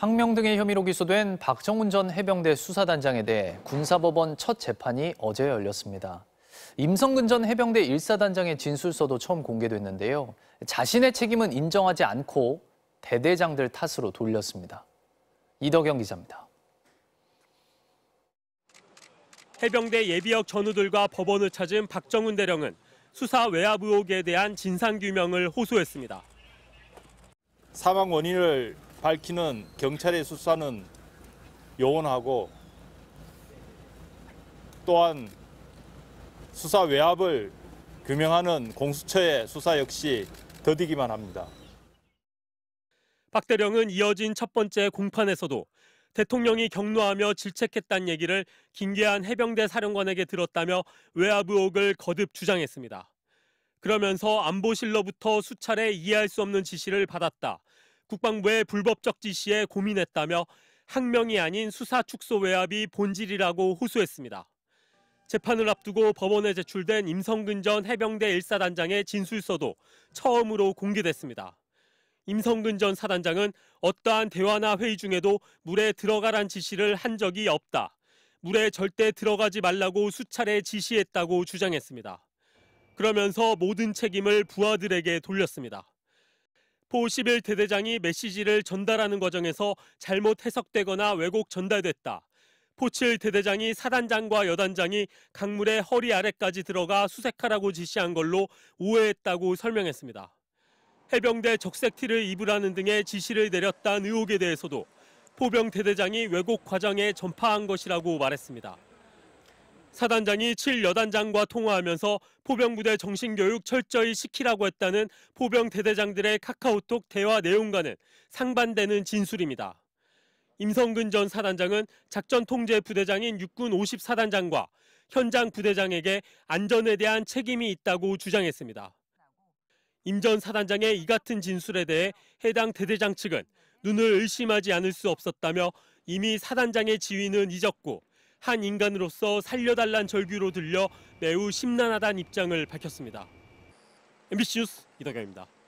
항명 등의 혐의로 기소된 박정훈 전 해병대 수사단장에 대해 군사법원 첫 재판이 어제 열렸습니다. 임성근 전 해병대 1사단장의 진술서도 처음 공개됐는데요. 자신의 책임은 인정하지 않고 대대장들 탓으로 돌렸습니다. 이덕영 기자입니다. 해병대 예비역 전우들과 법원을 찾은 박정훈 대령은 수사 외압 의혹에 대한 진상 규명을 호소했습니다. 사망 원인을 밝히는 경찰의 수사는 요원하고 또한 수사 외압을 규명하는 공수처의 수사 역시 더디기만 합니다. 박 대령은 이어진 첫 번째 공판에서도 대통령이 경로하며 질책했다는 얘기를 김계한 해병대 사령관에게 들었다며 외압 의혹을 거듭 주장했습니다. 그러면서 안보실로부터 수차례 이해할 수 없는 지시를 받았다. 국방부의 불법적 지시에 고민했다며 항명이 아닌 수사 축소 외압이 본질이라고 호소했습니다. 재판을 앞두고 법원에 제출된 임성근 전 해병대 1사단장의 진술서도 처음으로 공개됐습니다. 임성근 전 사단장은 어떠한 대화나 회의 중에도 물에 들어가란 지시를 한 적이 없다. 물에 절대 들어가지 말라고 수차례 지시했다고 주장했습니다. 그러면서 모든 책임을 부하들에게 돌렸습니다. 포시빌 대대장이 메시지를 전달하는 과정에서 잘못 해석되거나 왜곡 전달됐다. 포칠 대대장이 사단장과 여단장이 강물의 허리 아래까지 들어가 수색하라고 지시한 걸로 오해했다고 설명했습니다. 해병대 적색티를 입으라는 등의 지시를 내렸다는 의혹에 대해서도 포병 대대장이 왜곡 과정에 전파한 것이라고 말했습니다. 사단장이 7여단장과 통화하면서 포병부대 정신교육 철저히 시키라고 했다는 포병 대대장들의 카카오톡 대화 내용과는 상반되는 진술입니다. 임성근 전 사단장은 작전 통제 부대장인 육군 54단장과 현장 부대장에게 안전에 대한 책임이 있다고 주장했습니다. 임 전 사단장의 이 같은 진술에 대해 해당 대대장 측은 눈을 의심하지 않을 수 없었다며 이미 사단장의 지위는 잊었고 한 인간으로서 살려달란 절규로 들려 매우 심란하다는 입장을 밝혔습니다. MBC 뉴스 이덕영입니다.